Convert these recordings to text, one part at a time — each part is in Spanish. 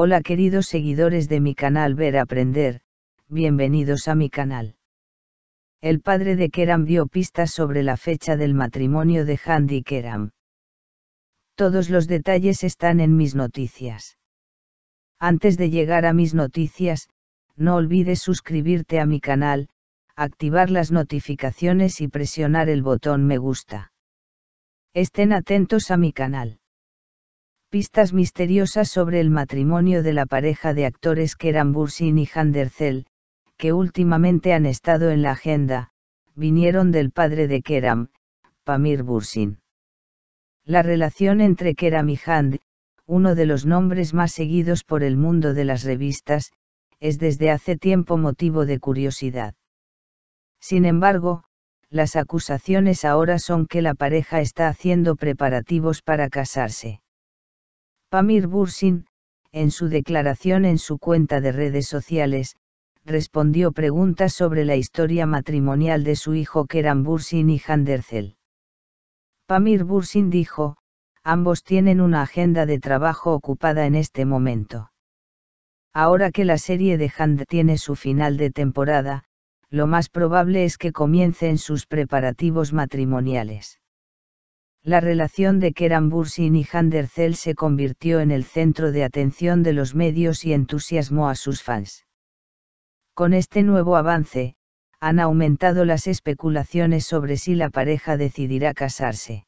Hola queridos seguidores de mi canal Ver Aprender, bienvenidos a mi canal. El padre de Keram dio pistas sobre la fecha del matrimonio de Handy Keram. Todos los detalles están en mis noticias. Antes de llegar a mis noticias, no olvides suscribirte a mi canal, activar las notificaciones y presionar el botón me gusta. Estén atentos a mi canal pistas misteriosas sobre el matrimonio de la pareja de actores Keram Bursin y Handerzell, que últimamente han estado en la agenda, vinieron del padre de Keram, Pamir Bursin. La relación entre Keram y Hand, uno de los nombres más seguidos por el mundo de las revistas, es desde hace tiempo motivo de curiosidad. Sin embargo, las acusaciones ahora son que la pareja está haciendo preparativos para casarse. Pamir Bursin, en su declaración en su cuenta de redes sociales, respondió preguntas sobre la historia matrimonial de su hijo Keran Bursin y Handerzel. Pamir Bursin dijo, ambos tienen una agenda de trabajo ocupada en este momento. Ahora que la serie de Hand tiene su final de temporada, lo más probable es que comiencen sus preparativos matrimoniales la relación de Keran Bursin y Handercel se convirtió en el centro de atención de los medios y entusiasmó a sus fans. Con este nuevo avance, han aumentado las especulaciones sobre si la pareja decidirá casarse.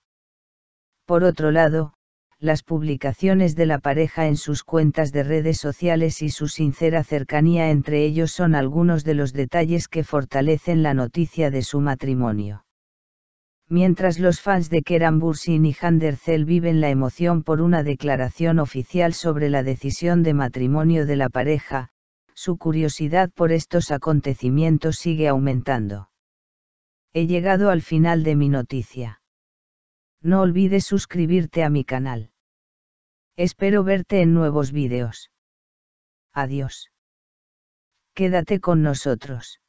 Por otro lado, las publicaciones de la pareja en sus cuentas de redes sociales y su sincera cercanía entre ellos son algunos de los detalles que fortalecen la noticia de su matrimonio mientras los fans de Keran Bursin y Hander viven la emoción por una declaración oficial sobre la decisión de matrimonio de la pareja, su curiosidad por estos acontecimientos sigue aumentando. He llegado al final de mi noticia. No olvides suscribirte a mi canal. Espero verte en nuevos vídeos. Adiós. Quédate con nosotros.